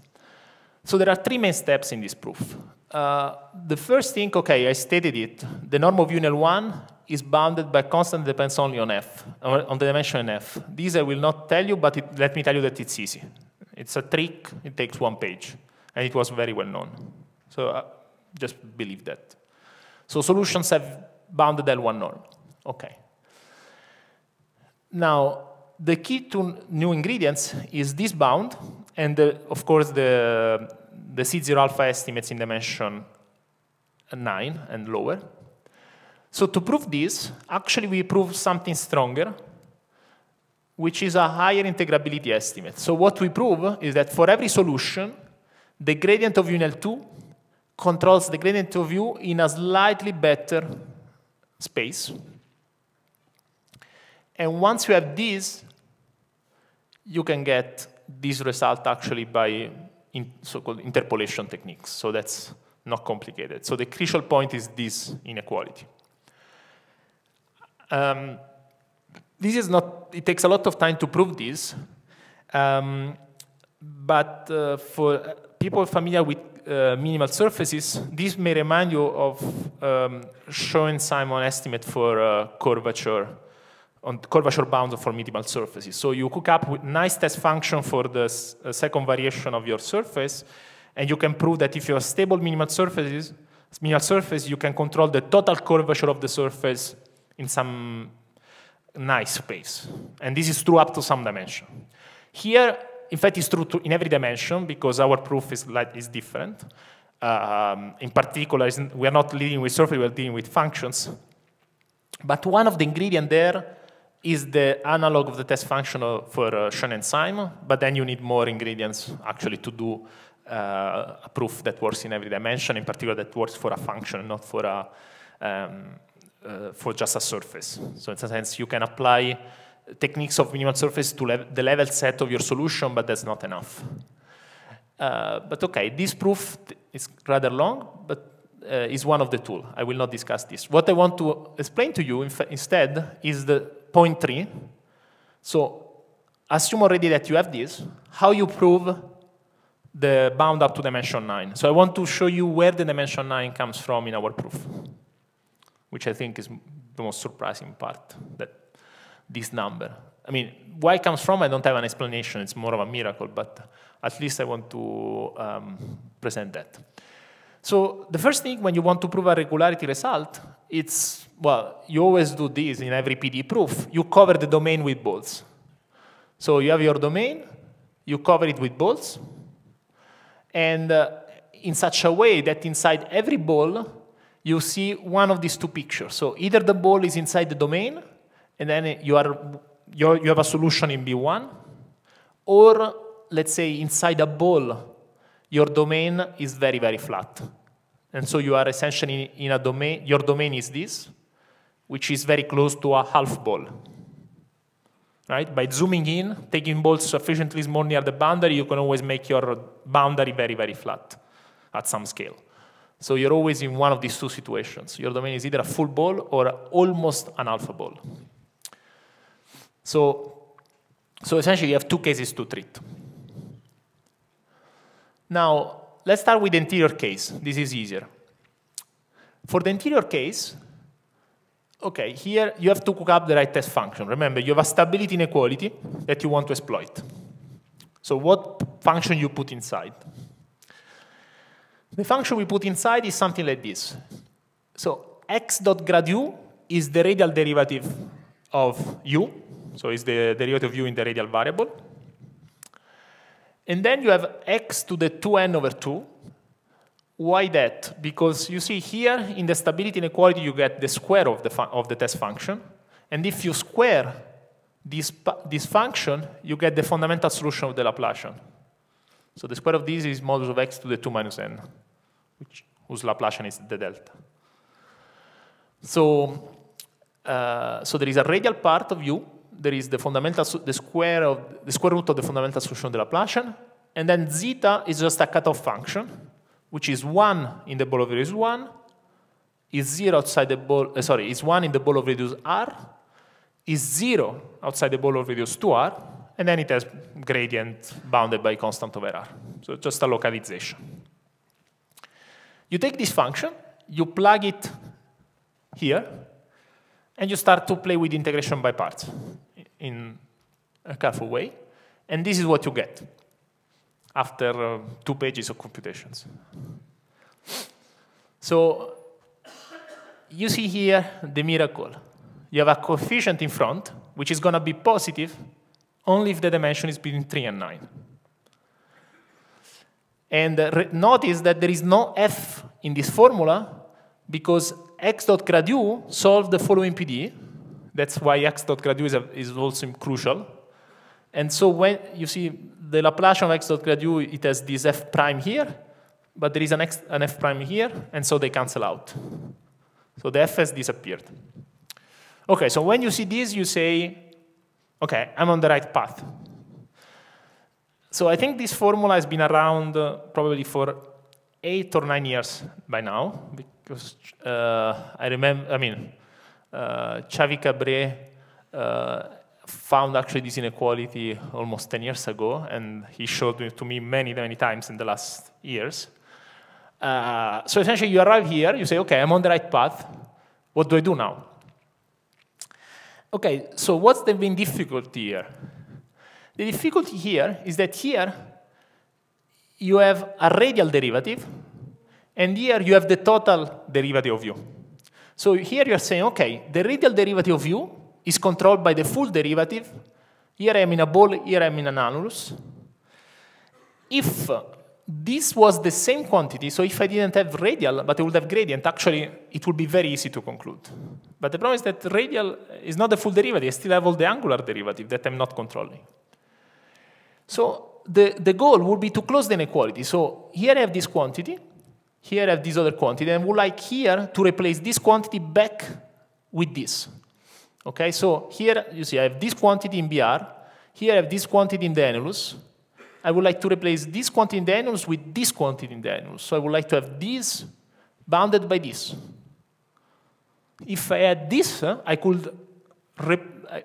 So there are three main steps in this proof. Uh, the first thing, okay, I stated it. The norm of UNL1 is bounded by constant depends only on f, on the dimension f. These I will not tell you, but it, let me tell you that it's easy. It's a trick, it takes one page, and it was very well known. So uh, just believe that. So solutions have bounded L1 norm. Okay. Now, the key to new ingredients is this bound, and the, of course the, the C0 alpha estimates in dimension 9 and lower. So to prove this, actually we prove something stronger, which is a higher integrability estimate. So what we prove is that for every solution, the gradient of UNL 2 controls the gradient of U in a slightly better space. And once you have this, you can get this result actually by in so-called interpolation techniques. So that's not complicated. So the crucial point is this inequality. Um, this is not, it takes a lot of time to prove this, um, but uh, for people familiar with uh, minimal surfaces, this may remind you of um, simon estimate for uh, curvature, on curvature bounds for minimal surfaces. So you cook up with nice test function for the uh, second variation of your surface, and you can prove that if you have stable minimal surfaces, minimal surface, you can control the total curvature of the surface in some nice space. And this is true up to some dimension. Here, in fact, it's true in every dimension because our proof is, like, is different. Um, in particular, we are not dealing with surface, we are dealing with functions. But one of the ingredients there is the analog of the test function for uh, Schoenenzyme, but then you need more ingredients actually to do uh, a proof that works in every dimension, in particular that works for a function, not for a, um, uh, for just a surface. So in some sense, you can apply techniques of minimal surface to the level set of your solution, but that's not enough. Uh, but okay, this proof is rather long, but uh, is one of the tool. I will not discuss this. What I want to explain to you instead is the point three. So assume already that you have this, how you prove the bound up to dimension nine. So I want to show you where the dimension nine comes from in our proof which I think is the most surprising part, that this number. I mean, why it comes from, I don't have an explanation. It's more of a miracle, but at least I want to um, present that. So the first thing when you want to prove a regularity result, it's, well, you always do this in every PD proof. You cover the domain with balls. So you have your domain, you cover it with balls, and uh, in such a way that inside every ball, you see one of these two pictures. So either the ball is inside the domain, and then you, are, you have a solution in B1, or let's say inside a ball, your domain is very, very flat. And so you are essentially in a domain, your domain is this, which is very close to a half ball. Right? By zooming in, taking balls sufficiently small near the boundary, you can always make your boundary very, very flat at some scale. So you're always in one of these two situations. Your domain is either a full ball or almost an alpha ball. So, so essentially, you have two cases to treat. Now, let's start with the interior case. This is easier. For the interior case, okay, here you have to cook up the right test function. Remember, you have a stability inequality that you want to exploit. So what function you put inside? The function we put inside is something like this. So x dot grad u is the radial derivative of u. So it's the derivative of u in the radial variable. And then you have x to the 2n over 2. Why that? Because you see here, in the stability inequality, you get the square of the, of the test function. And if you square this, this function, you get the fundamental solution of the Laplacian. So the square of this is modulus of x to the 2 minus n which, whose Laplacian is the delta. So, uh, so there is a radial part of U. There is the fundamental, the square of the square root of the fundamental solution of the Laplacian, and then zeta is just a cutoff function, which is one in the ball of radius one, is zero outside the ball. Uh, sorry, is one in the ball of radius r, is zero outside the ball of radius two r, and then it has gradient bounded by constant over r. So just a localization. You take this function, you plug it here, and you start to play with integration by parts in a careful way. And this is what you get after uh, two pages of computations. So you see here the miracle. You have a coefficient in front, which is going to be positive only if the dimension is between 3 and 9. And notice that there is no f in this formula because x dot grad u the following PD. That's why x dot grad u is, a, is also crucial. And so when you see the Laplacian of x dot grad u, it has this f prime here, but there is an, x, an f prime here, and so they cancel out. So the f has disappeared. Okay, so when you see this, you say, okay, I'm on the right path. So I think this formula has been around uh, probably for eight or nine years by now, because uh, I remember, I mean, uh, Xavi Cabré uh, found actually this inequality almost 10 years ago, and he showed it to me many, many times in the last years. Uh, so essentially, you arrive here, you say, okay, I'm on the right path. What do I do now? Okay, so what's the main difficulty here? The difficulty here is that here you have a radial derivative, and here you have the total derivative of u. So here you're saying, okay, the radial derivative of u is controlled by the full derivative. Here I'm in a ball, here I'm in an annulus. If uh, this was the same quantity, so if I didn't have radial, but I would have gradient, actually it would be very easy to conclude. But the problem is that radial is not the full derivative, I still have all the angular derivative that I'm not controlling. So the, the goal would be to close the inequality. So here I have this quantity, here I have this other quantity, and I would like here to replace this quantity back with this. Okay, so here you see I have this quantity in BR, here I have this quantity in the annulus. I would like to replace this quantity in the annulus with this quantity in the annulus. So I would like to have this bounded by this. If I had this, I could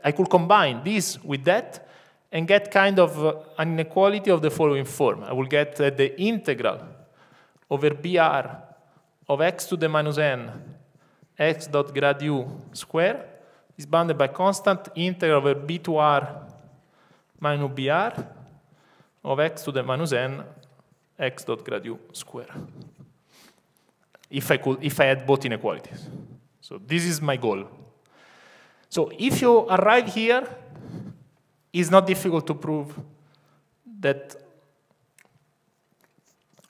I could combine this with that and get kind of uh, an inequality of the following form. I will get uh, the integral over br of x to the minus n x dot grad u square is bounded by constant integral over b to r minus br of x to the minus n x dot grad u square. If I, could, if I had both inequalities. So this is my goal. So if you arrive here, it's not difficult to prove that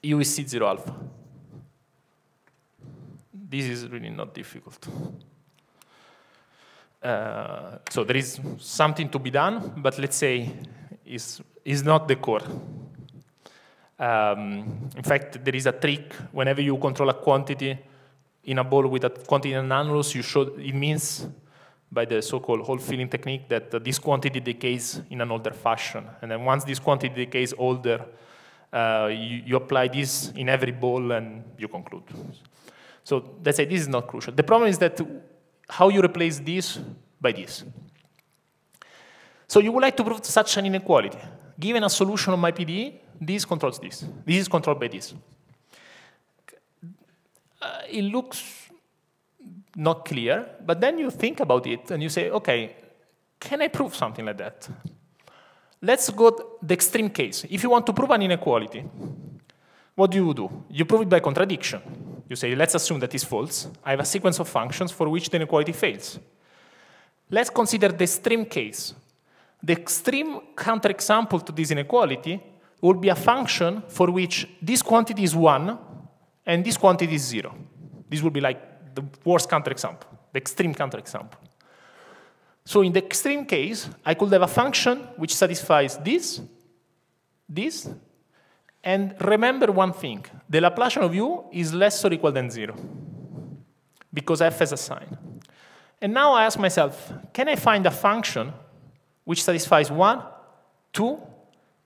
u is C0 alpha. This is really not difficult. Uh, so there is something to be done, but let's say is is not the core. Um, in fact, there is a trick. Whenever you control a quantity in a ball with a quantity in an annulus, you show it means by the so-called hole filling technique that uh, this quantity decays in an older fashion. And then once this quantity decays older, uh, you, you, apply this in every ball and you conclude. So let's say this is not crucial. The problem is that how you replace this by this. So you would like to prove such an inequality. Given a solution of my PDE, this controls this. This is controlled by this. Uh, it looks not clear, but then you think about it and you say, okay, can I prove something like that? Let's go the extreme case. If you want to prove an inequality, what do you do? You prove it by contradiction. You say, let's assume that is false. I have a sequence of functions for which the inequality fails. Let's consider the extreme case. The extreme counterexample to this inequality would be a function for which this quantity is 1 and this quantity is 0. This would be like the worst counterexample, the extreme counterexample. So in the extreme case, I could have a function which satisfies this, this, and remember one thing. The Laplacian of u is less or equal than 0 because f has a sign. And now I ask myself, can I find a function which satisfies 1, 2,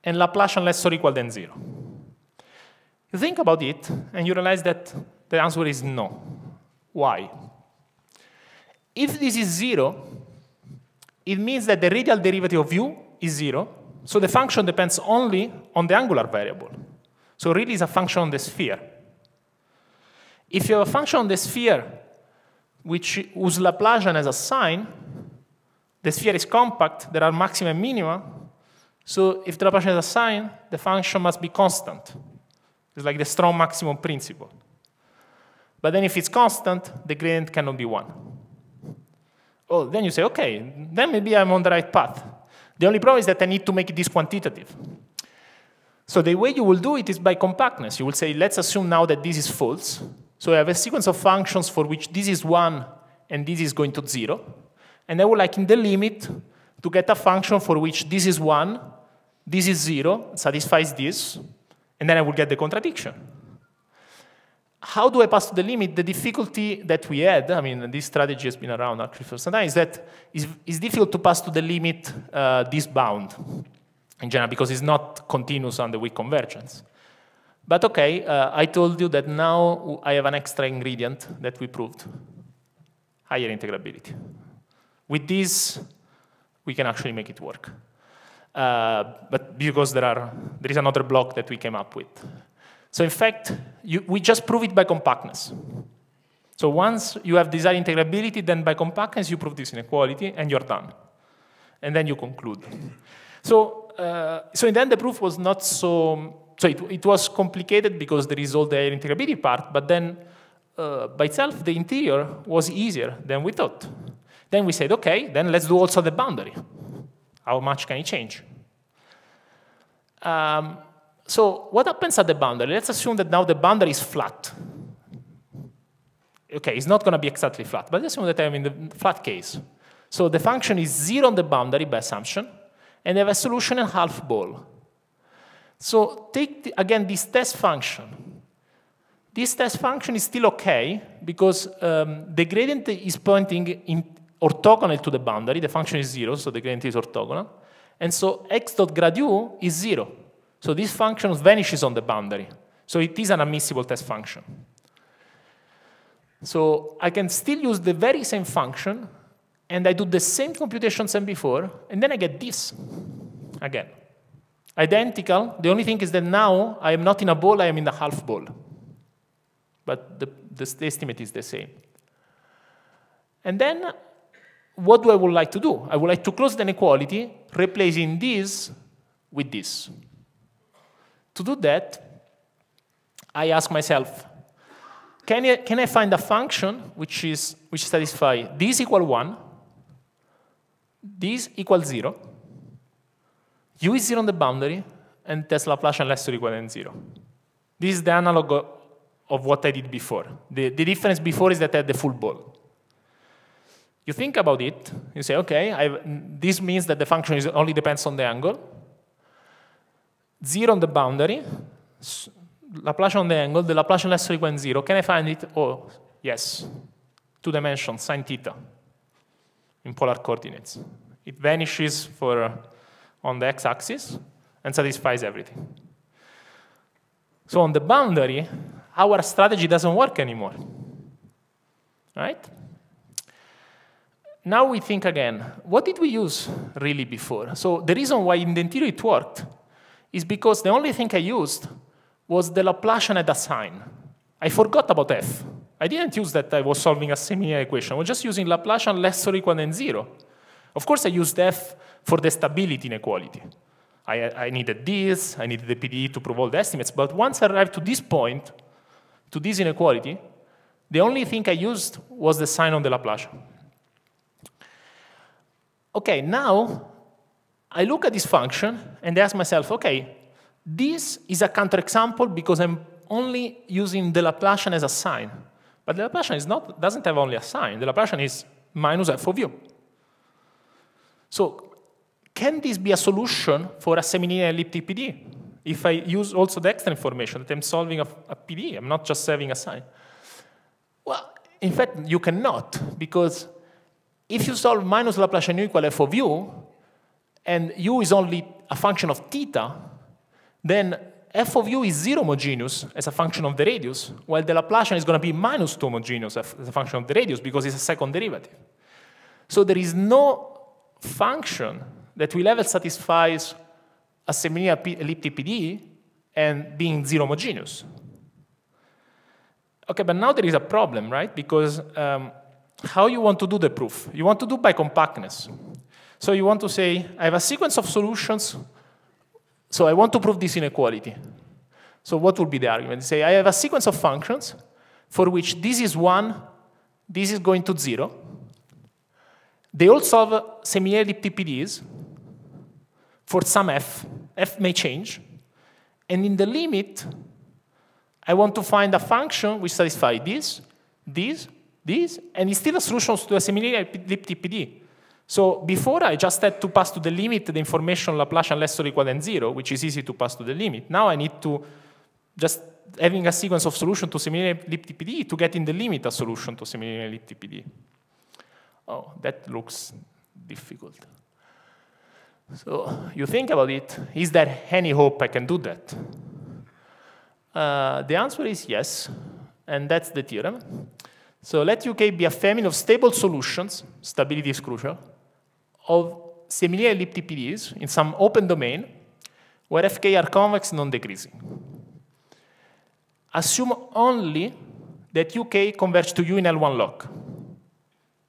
and Laplacian less or equal than 0? You think about it, and you realize that the answer is no. Why? If this is 0, it means that the radial derivative of u is 0, so the function depends only on the angular variable. So really it's a function on the sphere. If you have a function on the sphere which, whose Laplacian has a sign, the sphere is compact, there are maxima and minima, so if the Laplacian has a sign, the function must be constant. It's like the strong maximum principle. But then if it's constant, the gradient cannot be 1. Well, then you say, OK, then maybe I'm on the right path. The only problem is that I need to make this quantitative. So the way you will do it is by compactness. You will say, let's assume now that this is false. So I have a sequence of functions for which this is 1 and this is going to 0. And I would like in the limit to get a function for which this is 1, this is 0, satisfies this, and then I will get the contradiction how do I pass to the limit? The difficulty that we had, I mean, this strategy has been around actually for some time, is that it's, it's difficult to pass to the limit uh, this bound in general because it's not continuous under weak convergence. But okay, uh, I told you that now I have an extra ingredient that we proved, higher integrability. With this, we can actually make it work. Uh, but because there, are, there is another block that we came up with. So in fact, you, we just prove it by compactness. So once you have desired integrability, then by compactness you prove this inequality, and you're done. And then you conclude. So, uh, so in the end, the proof was not so... So it, it was complicated because there is all the integrability part, but then uh, by itself, the interior was easier than we thought. Then we said, okay, then let's do also the boundary. How much can it change? Um, so what happens at the boundary? Let's assume that now the boundary is flat. Okay, it's not going to be exactly flat, but let's assume that I'm in the flat case. So the function is zero on the boundary by assumption, and I have a solution in half ball. So take, the, again, this test function. This test function is still okay, because um, the gradient is pointing in orthogonal to the boundary. The function is zero, so the gradient is orthogonal. And so x dot grad u is zero. So this function vanishes on the boundary. So it is an admissible test function. So I can still use the very same function, and I do the same computations as before, and then I get this again. Identical, the only thing is that now I am not in a ball, I am in a half ball. But the, the, the estimate is the same. And then what do I would like to do? I would like to close the inequality, replacing this with this. To do that, I ask myself, can I, can I find a function which, is, which satisfies this equal 1, this equals 0, u is 0 on the boundary, and Tesla Laplacian less or equal than 0. This is the analog of, of what I did before. The, the difference before is that I had the full ball. You think about it, you say, okay, I've, this means that the function is, only depends on the angle, 0 on the boundary, Laplacian on the angle, the Laplacian less equal than 0. Can I find it? Oh, yes. Two dimensions, sine theta, in polar coordinates. It vanishes for uh, on the x-axis and satisfies everything. So on the boundary, our strategy doesn't work anymore. Right? Now we think again, what did we use really before? So the reason why in the interior it worked is because the only thing I used was the Laplacian at a sign. I forgot about f. I didn't use that I was solving a similar equation. I was just using Laplacian less or equal than zero. Of course, I used f for the stability inequality. I, I needed this, I needed the PDE to prove all the estimates, but once I arrived to this point, to this inequality, the only thing I used was the sign on the Laplacian. Okay, now I look at this function and ask myself, okay, this is a counterexample because I'm only using the Laplacian as a sign. But the Laplacian is not, doesn't have only a sign. The Laplacian is minus f of u. So can this be a solution for a semi-linear elliptic PD? If I use also the extra information that I'm solving a, a PD, I'm not just solving a sign. Well, in fact, you cannot, because if you solve minus Laplacian u equal f of u, and u is only a function of theta, then f of u is zero homogeneous as a function of the radius, while the Laplacian is going to be minus 2 homogeneous as a function of the radius because it's a second derivative. So there is no function that will ever satisfy a seminear elliptic PDE and being zero homogeneous. Okay, but now there is a problem, right? Because um, how you want to do the proof? You want to do by compactness. So you want to say, I have a sequence of solutions, so I want to prove this inequality. So what would be the argument? Say, I have a sequence of functions for which this is 1, this is going to 0. They all solve semi-elliptic PDEs for some f. f may change. And in the limit, I want to find a function which satisfies this, this, this, and it's still a solution to a semi-elliptic PDE. So before I just had to pass to the limit the information Laplacian and less or equal than zero, which is easy to pass to the limit. Now I need to just having a sequence of solution to similar elliptic PDE to get in the limit a solution to similar elliptic PDE. Oh, that looks difficult. So you think about it, is there any hope I can do that? Uh, the answer is yes, and that's the theorem. So let UK be a family of stable solutions, stability is crucial, of similar elliptic in some open domain where fk are convex non-decreasing. Assume only that uk converges to u in L1 lock.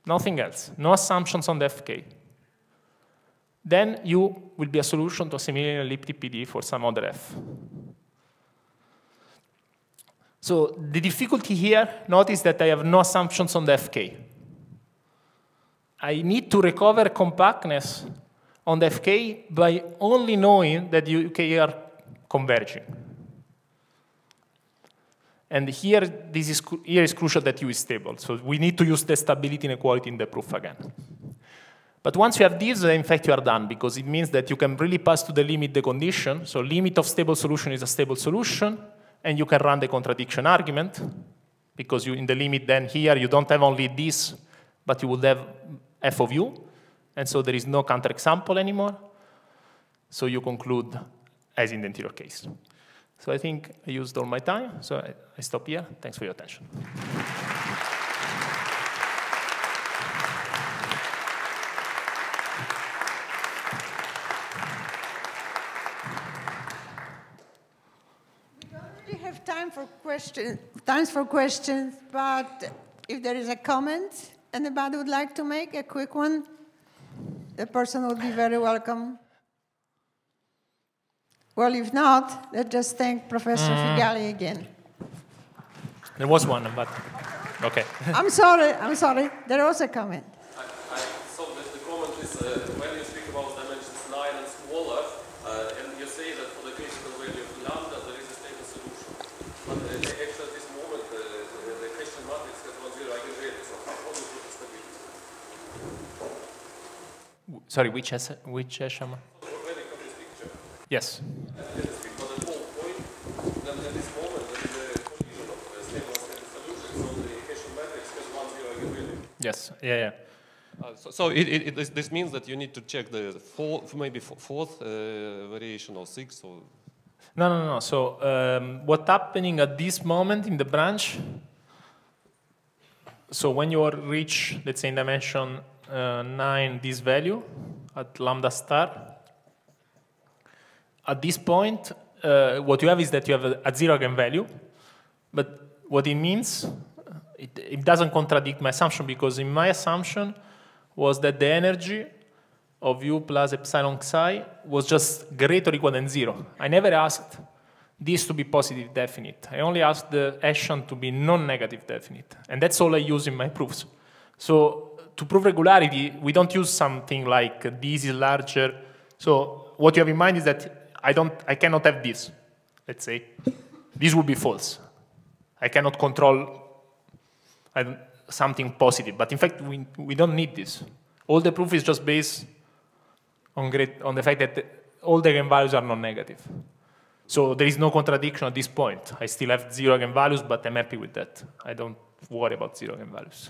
Nothing else. No assumptions on the fk. Then u will be a solution to a similar elliptic PDE for some other f. So the difficulty here, notice that I have no assumptions on the fk. I need to recover compactness on the FK by only knowing that UK are converging. And here, this is, here is crucial that U is stable. So we need to use the stability inequality in the proof again. But once you have this, in fact, you are done, because it means that you can really pass to the limit the condition. So limit of stable solution is a stable solution, and you can run the contradiction argument, because you, in the limit then here, you don't have only this, but you would have f of u, and so there is no counterexample anymore. So you conclude as in the interior case. So I think I used all my time, so I, I stop here. Thanks for your attention. time for questions. Thanks for questions. But if there is a comment, Anybody would like to make a quick one? The person would be very welcome. Well, if not, let's just thank Professor mm. Figali again. There was one, but okay. I'm sorry, I'm sorry. There was a comment. I, I, the comment is uh, Sorry, which which uh, Shama? Yes. Yes. Yeah. yeah. Uh, so, so it, it, it, this means that you need to check the fourth, maybe fourth uh, variation or sixth or. No, no, no. So um, what's happening at this moment in the branch? So when you reach, let's say, in dimension uh, 9 this value at lambda star. At this point, uh, what you have is that you have a, a zero eigenvalue, but what it means, it, it doesn't contradict my assumption because in my assumption was that the energy of u plus epsilon psi was just greater or equal than zero. I never asked this to be positive definite. I only asked the action to be non-negative definite. And that's all I use in my proofs. So to prove regularity, we don't use something like this is larger. So what you have in mind is that I, don't, I cannot have this, let's say. This would be false. I cannot control something positive. But in fact, we, we don't need this. All the proof is just based on, great, on the fact that all the eigenvalues are non-negative. So there is no contradiction at this point. I still have zero eigenvalues, but I'm happy with that. I don't worry about zero eigenvalues.